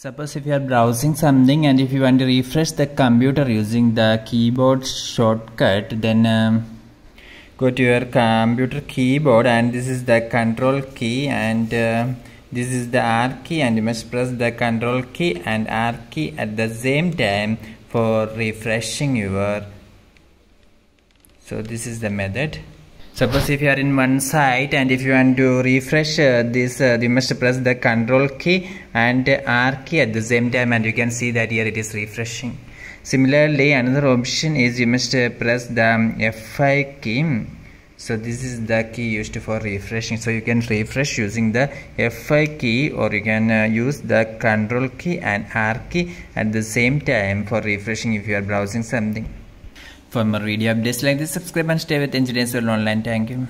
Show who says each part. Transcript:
Speaker 1: Suppose if you are
Speaker 2: browsing something and if you want to refresh the computer using the keyboard shortcut then um, go to your computer keyboard and this is the control key and uh, this is the R key and you must press the control key and R key at the same time for refreshing your so this is the method suppose if you are in one site and if you want to refresh uh, this uh, you must press the control key and r key at the same time and you can see that here it is refreshing similarly another option is you must uh, press the um, f5 key so this is the key used for refreshing so you can refresh using the f5 key or you can uh, use the control key and r key at the same time for refreshing if you are browsing something for more video updates like this, subscribe and stay with Engineers Online. Thank you.